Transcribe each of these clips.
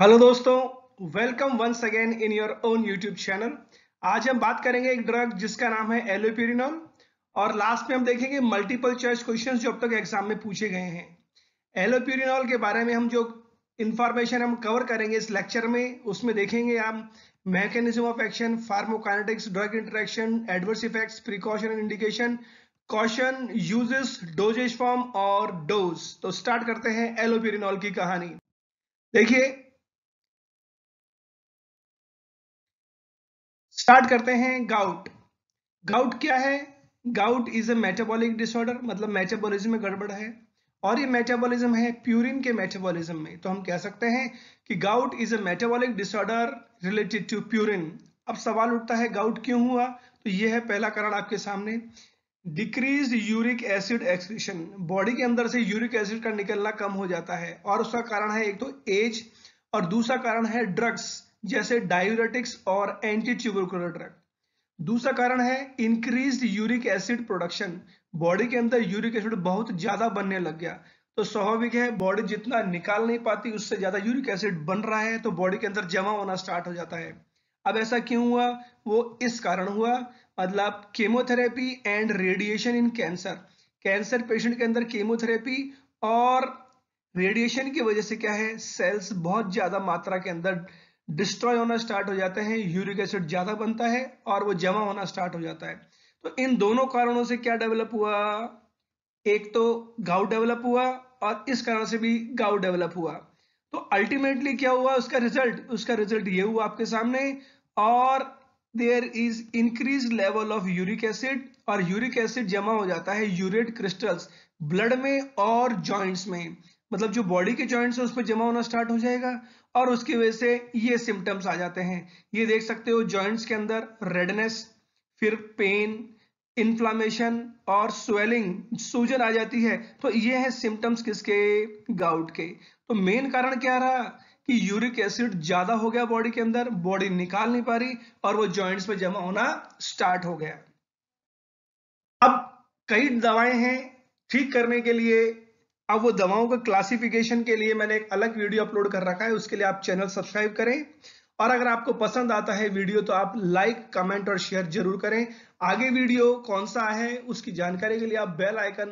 Hello दोस्तों welcome once again in your own YouTube channel आज हम बात करेंगे एक ड्रग जिसका नाम है एलोपेरिनॉल और लास्ट में हम देखेंगे मल्टीपल चॉइस क्वेश्चंस जो अब तक एग्जाम में पूछे गए हैं एलोपेरिनॉल के बारे में हम जो इंफॉर्मेशन हम कवर करेंगे इस लेक्चर में उसमें देखेंगे हम mechanism of action pharmacokinetics drug interaction adverse effects precaution and indication caution uses dosages form और डोज तो स्टार्ट करते हैं एलोपेरिनॉल की कहानी देखिए स्टार्ट करते हैं गाउट गाउट क्या है gout is a metabolic disorder मतलब मेटाबॉलिज्म में गड़बड़ है और ये मेटाबॉलिज्म है प्यूरिन के मेटाबॉलिज्म में तो हम कह सकते हैं कि gout is a metabolic disorder related to purine अब सवाल उठता है गाउट क्यों हुआ तो ये है पहला कारण आपके सामने decrease uric acid excretion body के अंदर से यूरिक एसिड का निकलना कम हो जाता है और उसका कारण है एक तो एज और दूसरा कारण है ड्रग्स जैसे डायूरेटिक्स और एंटी ट्यूबरकुलर ड्रग दूसरा कारण है increase uric acid production body के अंदर यूरिक एसिड बहुत ज्यादा बनने लग गया तो स्वाभाविक है बॉडी जितना निकाल नहीं पाती उससे ज्यादा यूरिक एसिड बन रहा है तो बॉडी के अंदर जमा होना स्टार्ट हो जाता है अब ऐसा क्यों हुआ वो इस कारण हुआ मतलब chemotherapy and radiation in cancer cancer patient के अंदर केमोथेरेपी और रेडिएशन की वजह से क्या है सेल्स बहुत ज्यादा मात्रा के अंदर डिस्ट्रॉय होना स्टार्ट हो जाते हैं यूरिक एसिड ज्यादा बनता है और वो जमा होना स्टार्ट हो जाता है तो इन दोनों कारणों से क्या डेवलप हुआ एक तो गाउट डेवलप हुआ और इस कारण से भी गाउट डेवलप हुआ तो अल्टीमेटली क्या हुआ उसका रिजल्ट उसका रिजल्ट ये हुआ आपके सामने और there is increase level of uric acid और यूरिक एसिड जमा हो जाता है यूरेट क्रिस्टल्स ब्लड में और जॉइंट्स में मतलब जो बॉडी के जॉइंट्स है उस पर जमा होना स्टार्ट हो जाएगा और उसकी वजह से ये सिम्टम्स आ जाते हैं ये देख सकते हो जॉइंट्स के अंदर रेडनेस फिर पेन इन्फ्लामेशन और स्वेलिंग सूजन आ जाती है तो ये है सिम्टम्स किसके गाउट के तो मेन कारण क्या रहा कि यूरिक एसिड ज्यादा हो गया बॉडी के अंदर बॉडी निकाल नहीं पा रही और वो जॉइंट्स में जमा होना स्टार्ट हो गया अब कई दवाएं हैं ठीक करने के लिए अब वो दवाओं का क्लासिफिकेशन के लिए मैंने एक अलग वीडियो अपलोड कर रखा है उसके लिए आप चैनल सब्सक्राइब करें और अगर आपको पसंद आता है वीडियो तो आप लाइक कमेंट और शेयर जरूर करें आगे वीडियो कौन सा है उसकी जानकारी के लिए आप बेल आइकन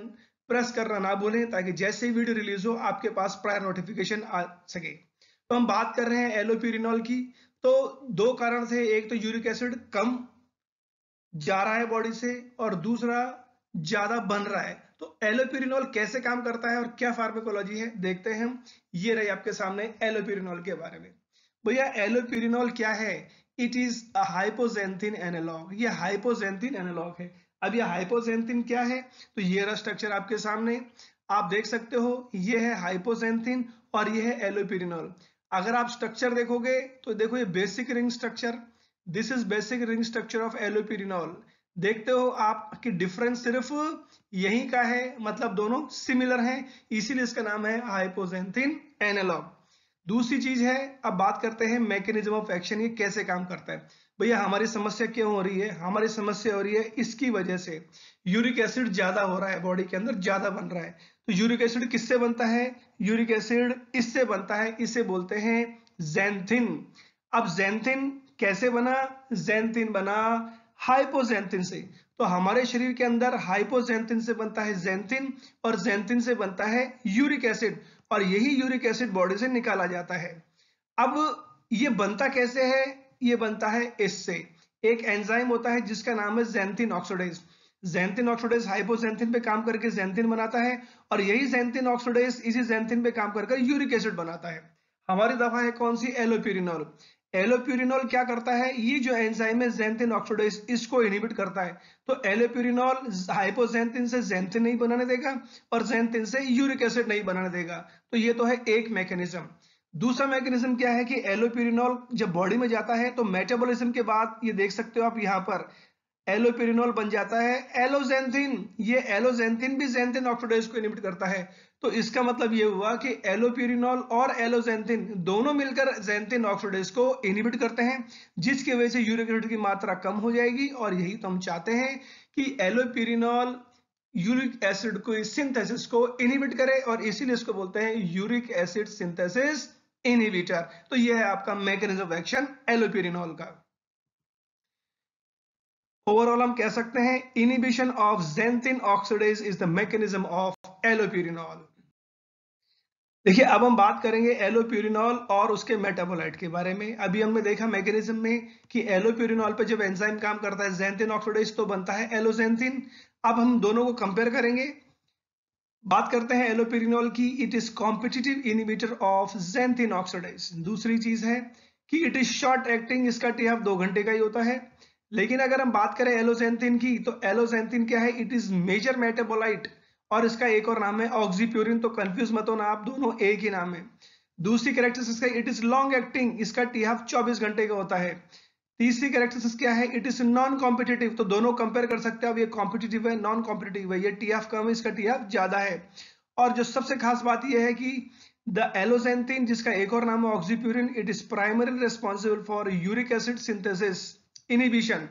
प्रेस करना ना भूलें ताकि जैसे ही वीडियो रिलीज हो आपके पास प्रायर नोटिफिकेशन आ सके तो हम बात कर रहे हैं एलोप्यूरिनॉल की तो दो कारण थे एक तो यूरिक एसिड कम जा रहा है बॉडी से और दूसरा ज्यादा बन रहा है तो एलोपिरिनॉल कैसे काम करता है और क्या फार्मेकोलॉजी है देखते हैं हम ये रही आपके सामने एलोपिरिनॉल के बारे में भैया एलोपिरिनॉल क्या है इट इज अपोजेंथिन हाइपोजेंथिन एनालॉग ये हाइपोजेंथिन एनालॉग है अब ये हाइपोजेंथिन क्या है तो ये रहा स्ट्रक्चर आपके सामने आप देख सकते हो ये है हाइपोजेंथिन और ये है एलोपिरिनॉल अगर आप स्ट्रक्चर देखोगे तो देखो ये basic ring structure this is basic ring structure of allopurinol देखते हो आप कि डिफरेंस सिर्फ यही का है मतलब दोनों सिमिलर हैं इसीलिए इसका नाम है हाइपोजेंथिन एनालॉग दूसरी चीज है अब बात करते हैं मैकेनिज्म ऑफ एक्शन ये कैसे काम करता है भैया हमारी समस्या क्यों हो रही है हमारी समस्या हो रही है इसकी वजह से यूरिक एसिड ज्यादा हो रहा है बॉडी के अंदर ज्यादा बन रहा है तो यूरिक एसिड किससे बनता है यूरिक एसिड इससे बनता है इसे बोलते हैं जेंथिन अब जेंथिन कैसे बना जेंथिन बना हाइपोजेंथिन से तो हमारे शरीर के अंदर हाइपोजेंथिन से बनता है जेंथिन और जेंथिन से बनता है यूरिक एसिड और यही यूरिक एसिड बॉडी से निकाला जाता है अब ये बनता कैसे है ये बनता है इससे एक एंजाइम होता है जिसका नाम है xanthine oxidase xanthine oxidase hypoxanthine पे काम करके जेंथिन बनाता है और यही जेंथिन ऑक्सोडेज इसी जेंथिन पे काम करके यूरिक एसिड बनाता है हमारी दवा है कौन सी एलोप्यूरिनोल एलोप्यूरिनॉल क्या करता है ये जो एंजाइम है जेंथिन ऑक्सीडाइज इसको इनहिबिट करता है तो एलोप्यूरिनॉल हाइपोजेंथिन से जेंथिन नहीं बनाने देगा और जेंथिन से यूरिक एसिड नहीं बनाने देगा तो ये तो है एक मैकेनिज्म दूसरा मैकेनिज्म क्या है कि एलोप्यूरिनॉल जब बॉडी में जाता है तो मेटाबॉलिज्म के बाद ये देख सकते हो आप यहां पर एलोपेरिनोल बन जाता है एलोजेंथिन ये एलोजेंथिन भी जेंथिन ऑक्सीडाइज को इनिबिट करता है तो इसका मतलब ये हुआ कि एलोपेरिनोल और एलोजेंथिन दोनों मिलकर जेंथिन ऑक्सीडाइज को इनिबिट करते हैं जिसकी वजह से यूरिक एसिड की मात्रा कम हो जाएगी और यही तो हम चाहते हैं कि एलोपेरिनोल यूरिक एसिड को सिंथेसिस को इनिबिट करे और इसीलिए इसको बोलते हैं यूरिक एसिड सिंथेसिस इनिबिटर तो यह है आपका मैकेनिज्म ऑफ एक्शन एलोपेरिनोल का ओवरऑल हम कह सकते हैं inhibition of xanthine oxidase is the mechanism of allopurinol देखिए अब हम बात करेंगे एलोप्यूरिनॉल और उसके मेटाबोलाइट के बारे में अभी हमने देखा मैकेनिज्म में कि एलोप्यूरिनॉल पर जब एंजाइम काम करता है जेंथिन ऑक्सीडेज तो बनता है एलोजेंथिन अब हम दोनों को कंपेयर करेंगे बात करते हैं एलोप्यूरिनॉल की it is competitive inhibitor of xanthine oxidase दूसरी चीज है कि इट इज शॉर्ट एक्टिंग इसका टी हाफ दो घंटे का ही होता है लेकिन अगर हम बात करें एलोसेंथिन की तो एलोसेंथिन क्या है इट इज मेजर मेटाबोलाइट और इसका एक और नाम है ऑक्सीप्यूरिन तो कंफ्यूज मत होना आप दोनों एक ही नाम है दूसरी characteristics it is long acting इसका टी हाफ चौबीस घंटे का होता है तीसरी कैरेक्टरिस्टिक्स क्या है इट इज नॉन कॉम्पिटेटिव तो दोनों कंपेयर कर सकते अब ये कॉम्पिटेटिव है नॉन कॉम्पिटेटिव है ये टी हाफ कम है इसका टी हाफ ज्यादा है और जो सबसे खास बात यह है कि द एलोसेंथिन जिसका एक और नाम है oxypurine it is primary responsible for uric acid synthesis inhibition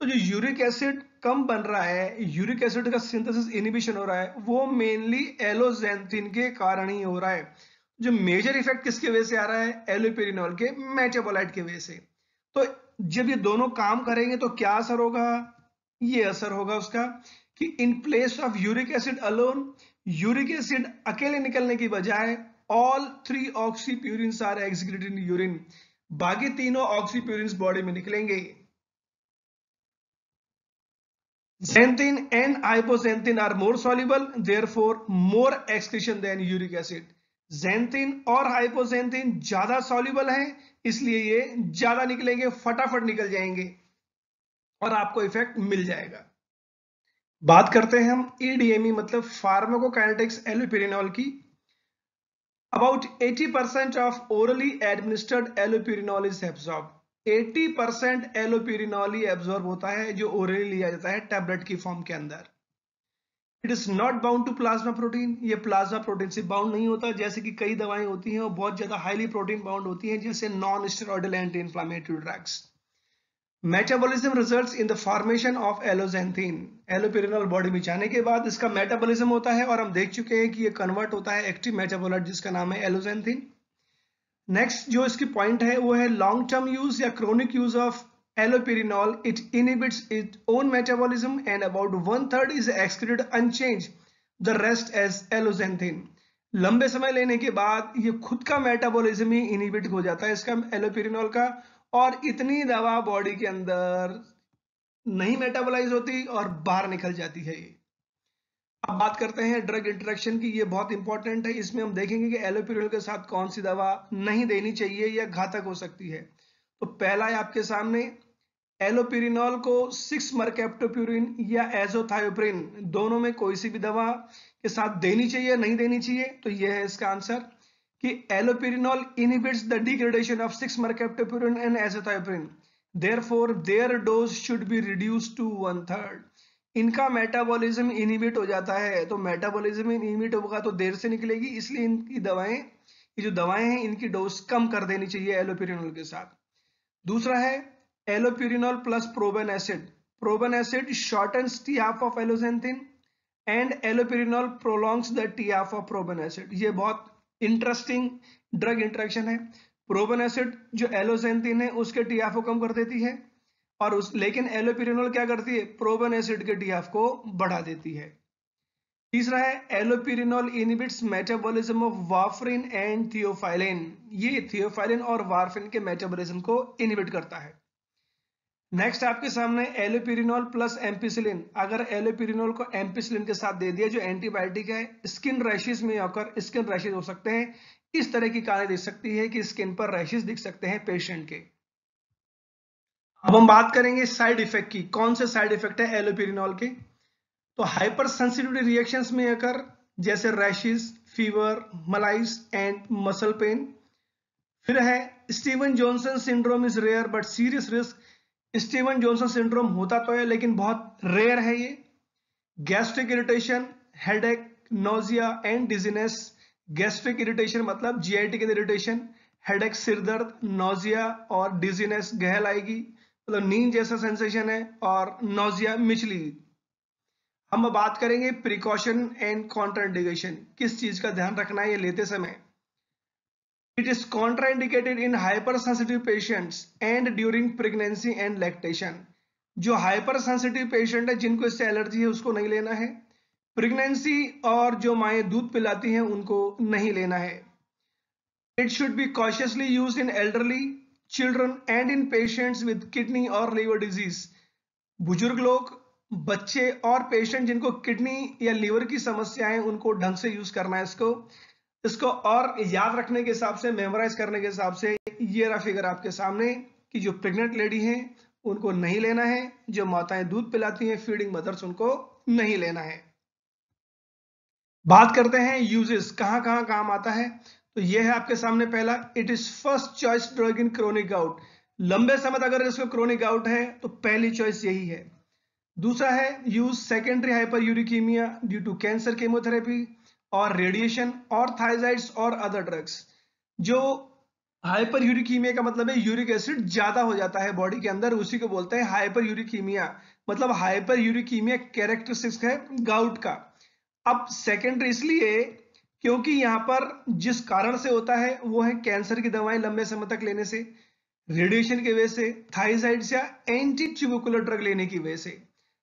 तो जो यूरिक एसिड कम बन रहा है यूरिक एसिड का सिंथेसिस इनिबिशन हो रहा है वो मेनली एलोजेंथिन के कारण ही हो रहा है जो मेजर इफेक्ट किसके वजह से आ रहा है एलोपेरिनॉल के मेटाबोलाइट के वजह से तो जब ये दोनों काम करेंगे तो क्या असर होगा ये असर होगा उसका कि in place of uric acid alone uric acid अकेले निकलने की बजाय all three oxypurine are executed in urine बाकी तीनों ऑक्सीप्यूरिन बॉडी में निकलेंगे Xanthin and hypoxanthin are more soluble, therefore more excretion than uric acid. Xanthin और hypoxanthin ज्यादा soluble हैं, इसलिए ये ज्यादा निकलेंगे फटाफट निकल जाएंगे और आपको इफेक्ट मिल जाएगा बात करते हैं हम ईडीएमई e e, मतलब फार्माकोकाइनेटिक्स एलोपिरिनॉल की about 80% of orally administered allopurinol is absorbed 80 percent एलोपिरिनॉली एब्जॉर्ब होता है जो ओरली लिया जाता है टेबलेट की फॉर्म के अंदर it is not bound to plasma protein ये प्लाज्मा प्रोटीन से बाउंड नहीं होता जैसे कि कई दवाएं होती हैं और बहुत ज्यादा हाईली प्रोटीन बाउंड होती हैं जैसे non steroidal anti inflammatory drugs metabolism results in the formation of alloxanthine allopurinol body में जाने के बाद इसका मेटाबॉलिज्म होता है और हम देख चुके हैं कि ये कन्वर्ट होता है एक्टिव मेटाबोलाइट जिसका नाम है एलोजेंथीन नेक्स्ट जो इसकी पॉइंट है वो है लॉन्ग टर्म यूज या chronic use of allopurinol it inhibits it own metabolism and about one third is excreted unchanged the rest as alloxanthine लंबे समय लेने के बाद ये खुद का मेटाबॉलिज्म ही इनिबिट हो जाता है इसका एलोपेरिनॉल का और इतनी दवा बॉडी के अंदर नहीं मेटाबोलाइज होती और बाहर निकल जाती है ये अब बात करते हैं ड्रग इंट्रेक्शन की ये बहुत इंपॉर्टेंट है इसमें हम देखेंगे कि एलोपेरोल के साथ कौन सी दवा नहीं देनी चाहिए या घातक हो सकती है तो पहला है आपके सामने एलोपेरिनॉल को सिक्स मर्केप्टोप्यूरिन या एजोथायोप्रिन दोनों में कोई सी भी दवा के साथ देनी चाहिए नहीं देनी चाहिए तो यह है इसका आंसर कि allopurinol inhibits the degradation of six mercaptopurine and azathioprine therefore their dose should be reduce to one third इनका मेटाबॉलिज्म इनिबिट हो जाता है तो मेटाबॉलिज्म इनिबिट होगा तो देर से निकलेगी इसलिए इनकी दवाएं ये जो दवाएं हैं इनकी डोज कम कर देनी चाहिए एलोप्यूरिनॉल के साथ दूसरा है allopurinol plus probenecid probenecid and T half of alloxanthine and allopurinol prolongs the T half of probenecid ये बहुत इंटरेस्टिंग ड्रग इंट्रेक्शन है प्रोबेन एसिड जो एलोसेंथिन है उसके टी हाफ को कम कर देती है और उस लेकिन एलोपिरिनोल क्या करती है प्रोबन एसिड के डीएफ को बढ़ा देती है तीसरा है allopurinol inhibits metabolism of warfarin and theophylline ये थियोफाइलिन और वारफिन के मेटाबॉलिज्म को इनिबिट करता है नेक्स्ट आपके सामने एलोपिरिनोल प्लस एम्पिसिलिन अगर एलोपिरिनोल को एम्पिसिलिन के साथ दे दिया जो एंटीबायोटिक है स्किन रैशेज में होकर स्किन रैशेज हो सकते हैं इस तरह की कार्य दिख सकती है कि स्किन पर रैशेज दिख सकते हैं पेशेंट के अब हम बात करेंगे साइड इफेक्ट की कौन से साइड इफेक्ट है एलोपेरिनॉल के तो हाइपर सेंसिटिविटी रिएक्शन में अगर जैसे rashes fever malaise and muscle pain फिर है Steven Johnson syndrome is rare but serious risk Steven Johnson syndrome होता तो है लेकिन बहुत रेयर है ये gastric irritation headache nausea and dizziness gastric irritation मतलब जीआईटी के इरिटेशन हेड एक सिरदर्द नोजिया और डिजीनेस गहल आएगी मतलब नींद जैसा सेंसेशन है और नोजिया मिचली हम बात करेंगे प्रिकॉशन एंड कॉन्ट्राइंडेशन किस चीज का ध्यान रखना है ये लेते समय it is contraindicated in hypersensitive patient and during pregnancy and lactation जो हाइपर सेंसिटिव पेशेंट है जिनको इससे एलर्जी है उसको नहीं लेना है प्रेगनेंसी और जो माए दूध पिलाती हैं उनको नहीं लेना है it should be cautiously use in elderly children and in patient with kidney और liver डिजीज बुजुर्ग लोग बच्चे और पेशेंट जिनको किडनी या लीवर की समस्याएं उनको ढंग से यूज करना है इसको इसको और याद रखने के हिसाब से मेमोराइज करने के हिसाब से ये रहा फिगर आपके सामने कि जो प्रेग्नेंट लेडी हैं उनको नहीं लेना है जो माताएं दूध पिलाती हैं फीडिंग मदर्स उनको नहीं लेना है बात करते हैं यूजेस कहां कहाँ काम आता है तो ये है आपके सामने पहला it is first choice drug in chronic gout लंबे समय तक अगर इसको क्रोनिक आउट है तो पहली चॉइस यही है दूसरा है use secondary hyperuricaemia due to cancer chemotherapy और रेडिएशन और थाइजाइड्स और अदर ड्रग्स जो हाइपर यूरिकीमिया का मतलब है यूरिक एसिड ज्यादा हो जाता है बॉडी के अंदर उसी को बोलते हैं हाइपर यूरिकीमिया मतलब हाइपर यूरिकीमिया कैरेक्टरिस्टिक्स है गाउट का अब सेकेंडरी इसलिए क्योंकि यहां पर जिस कारण से होता है वो है कैंसर की दवाएं लंबे समय तक लेने से रेडिएशन की वजह से थाइसाइड या एंटी ट्यूबिकुलर ड्रग लेने की वजह से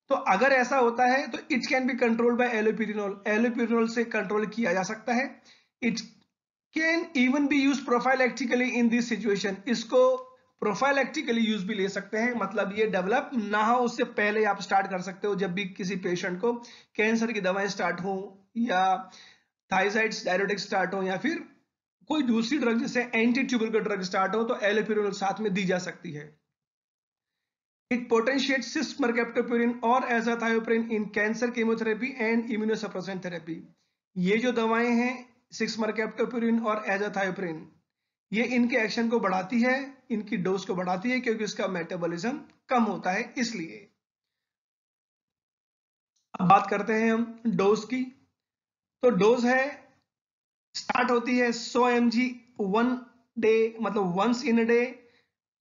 तो अगर ऐसा होता है तो it can be control by allopurinol allopurinol से कंट्रोल किया जा सकता है it can even be use prophylactically in this situation इसको प्रोफाइलैक्टिकली यूज भी ले सकते हैं मतलब ये डेवलप ना हो उससे पहले आप स्टार्ट कर सकते हो जब भी किसी पेशेंट को कैंसर की दवाएं स्टार्ट हो या थाइसाइड्स डायरेटिक स्टार्ट हो या फिर कोई दूसरी ड्रग जैसे एंटी ट्यूबल का ड्रग स्टार्ट हो तो एलोप्यूरिन साथ में दी जा सकती है इट पोटेंशियट सिस्मरकेप्टोप्यूरिन और azathioprine in cancer chemotherapy and immunosuppressant therapy ये जो दवाएं हैं सिक्समरकेप्टोप्यूरिन और एजाथायोप्रिन ये इनके एक्शन को बढ़ाती है इनकी डोज को बढ़ाती है क्योंकि इसका मेटाबॉलिज्म कम होता है इसलिए अब बात करते हैं हम डोज की तो डोज है स्टार्ट होती है 100 एम जी वन डे मतलब once in day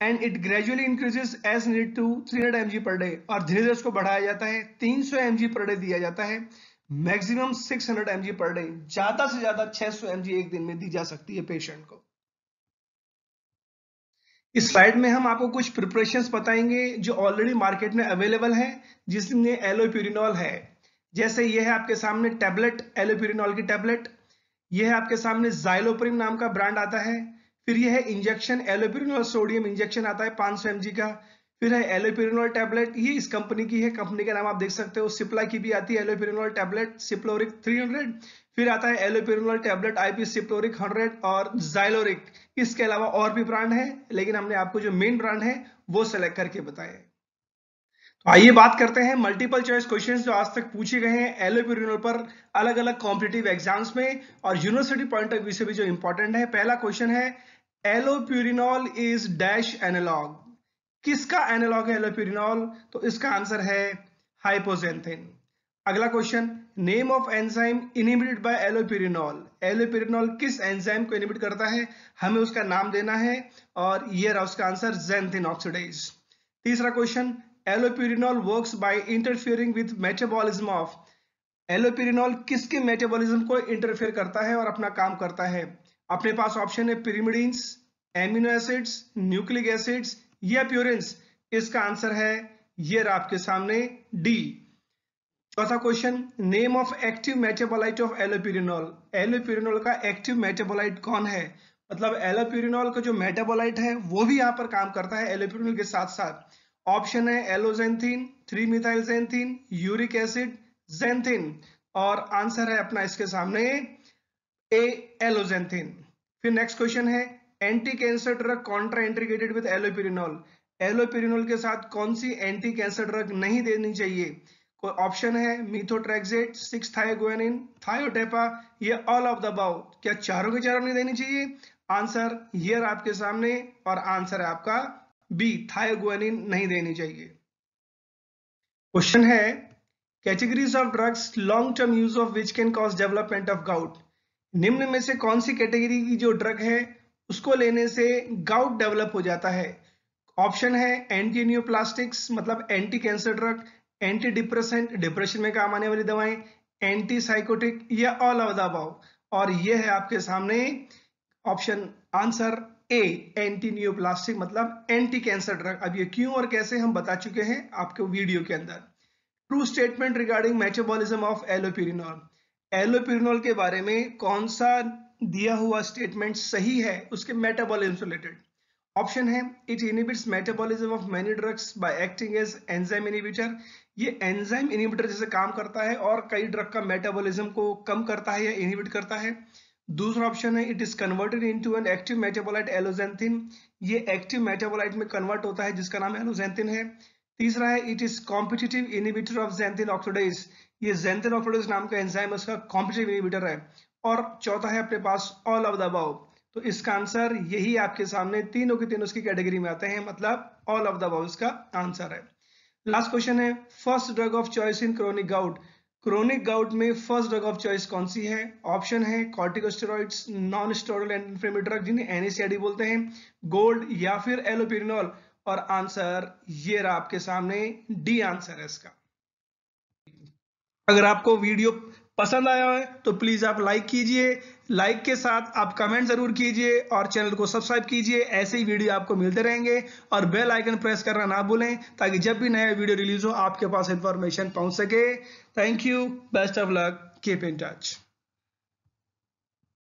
and it gradually increases as need to 300 M G per day और धीरे धीरे उसको बढ़ाया जाता है 300 सौ एम जी पर डे दिया जाता है maximum 600 hundred M G per day ज्यादा से ज्यादा 600 सौ एम जी एक दिन में दी जा सकती है पेशेंट को इस स्लाइड में हम आपको कुछ प्रिपरेशन बताएंगे जो ऑलरेडी मार्केट में अवेलेबल है जिसमें एलोप्यूरिनॉल है जैसे ये है आपके सामने टैबलेट एलोप्यूरिनॉल की टैबलेट ये है आपके सामने जाइलोप्रिम नाम का ब्रांड आता है फिर यह है इंजेक्शन एलोप्यूरिनॉल सोडियम इंजेक्शन आता है 500 सौ का फिर है एलोप्यूरिनॉल टैबलेट ये इस कंपनी की है कंपनी का नाम आप देख सकते हो सिप्ला की भी आती है एलोप्यूरिनॉल टैबलेट सिप्लोरिक 300 फिर आता है एलोप्यूरिनॉल टैबलेट आईपी सिप्लोरिक 100 और जाइलोरिक इसके अलावा और भी ब्रांड है लेकिन हमने आपको जो मेन ब्रांड है वो सेलेक्ट करके बताया आइए बात करते हैं मल्टीपल चॉइस क्वेश्चंस जो आज तक पूछे गए हैं एलओपी रिनल पर अलग अलग कॉम्पिटेटिव एग्जाम्स में और यूनिवर्सिटी पॉइंट ऑफ व्यू से भी जो इंपॉर्टेंट है पहला क्वेश्चन है एलोप्यूरिनॉल इज डैश एनालॉग किसका एनालॉग है एलोप्यूरिनॉल तो इसका आंसर है हाइपोजेंथिन अगला question name of enzyme inhibited by allopurinol allopurinol किस एंजाइम को इनिबिट करता है हमें उसका नाम देना है और ये रहा उसका आंसर जेंथिन ऑक्सीडाइज तीसरा question allopurinol works by interfering with metabolism of allopurinol किसके मेटाबॉलिज्म को इंटरफेयर करता है और अपना काम करता है अपने पास ऑप्शन है pyrimidines amino acids nucleic acids या प्यूरिन्स इसका आंसर है ये आपके सामने डी चौथा question name of active metabolite of allopurinol allopurinol का एक्टिव मेटाबोलाइट कौन है मतलब एलोपिरिनॉल का जो मेटाबोलाइट है वो भी यहाँ पर काम करता है एलोपिरिनॉल के साथ साथ ऑप्शन है alloxanthine three methyl xanthine uric acid xanthine और आंसर है अपना इसके सामने ए एलोजेंथिन फिर नेक्स्ट क्वेश्चन है anti cancer drug contraindicated with allopurinol allopurinol के साथ कौन सी एंटी कैंसर ड्रग नहीं देनी चाहिए कोई ऑप्शन है मिथोट्रेक्जेट सिक्स थायोग्वेनिन थायोटेपा ये ऑल ऑफ द बाउ क्या चारों के चारों नहीं देनी चाहिए आंसर हियर आपके सामने और आंसर है आपका बी थायोगुआनिन नहीं देनी चाहिए क्वेश्चन है categories of drugs long term use of which can cause development of gout निम्न में से कौन सी कैटेगरी की जो ड्रग है उसको लेने से गाउट डेवलप हो जाता है ऑप्शन है एंटी न्यूप्लास्टिक्स मतलब anti cancer drug anti depressant depression में काम आने वाली दवाएं एंटी साइकोटिक या ऑल ऑफ द और यह है आपके सामने option answer A anti neoplastic मतलब एंटी कैंसर ड्रग अब ये क्यों और कैसे हम बता चुके हैं आपके वीडियो के अंदर true statement regarding metabolism of allopurinol allopurinol के बारे में कौन सा दिया हुआ स्टेटमेंट सही है उसके मेटाबॉलिज्म से रिलेटेड ऑप्शन है it inhibits metabolism of many drugs by acting as enzyme inhibitor ये एंजाइम इनिबिटर जैसे काम करता है और कई ड्रग का मेटाबॉलिज्म को कम करता है या इनिबिट करता है दूसरा ऑप्शन है it is converted into an active metabolite alloxanthine ये एक्टिव मेटाबोलाइट में कन्वर्ट होता है जिसका नाम एलोजेंथिन है तीसरा है it is competitive inhibitor of xanthine oxidase ये जेंथिन ऑक्सोडाइज नाम का एंजाइम उसका कॉम्पिटेटिव इनिबिटर है और चौथा है अपने पास ऑल ऑफ द अबव तो इसका आंसर यही आपके सामने तीनों के तीनों उसकी कैटेगरी में आते हैं मतलब ऑल ऑफ द अबव इसका आंसर है लास्ट क्वेश्चन है first drug of choice in chronic gout chronic gout में फर्स्ट ड्रग ऑफ चॉइस कौन सी है ऑप्शन है corticosteroids non steroidal and drug जिन्हें एनएसीआईडी बोलते हैं गोल्ड या फिर एलोपिरिनॉल और आंसर ये रहा आपके सामने डी आंसर है इसका अगर आपको वीडियो पसंद आया है तो प्लीज़ आप लाइक कीजिए लाइक के साथ आप कमेंट ज़रूर कीजिए और चैनल को सब्सक्राइब कीजिए ऐसे ही वीडियो आपको मिलते रहेंगे और बेल आइकन प्रेस करना ना भूलें ताकि जब भी नया वीडियो रिलीज हो आपके पास इंफॉर्मेशन पहुंच सके thank you best of luck keep in touch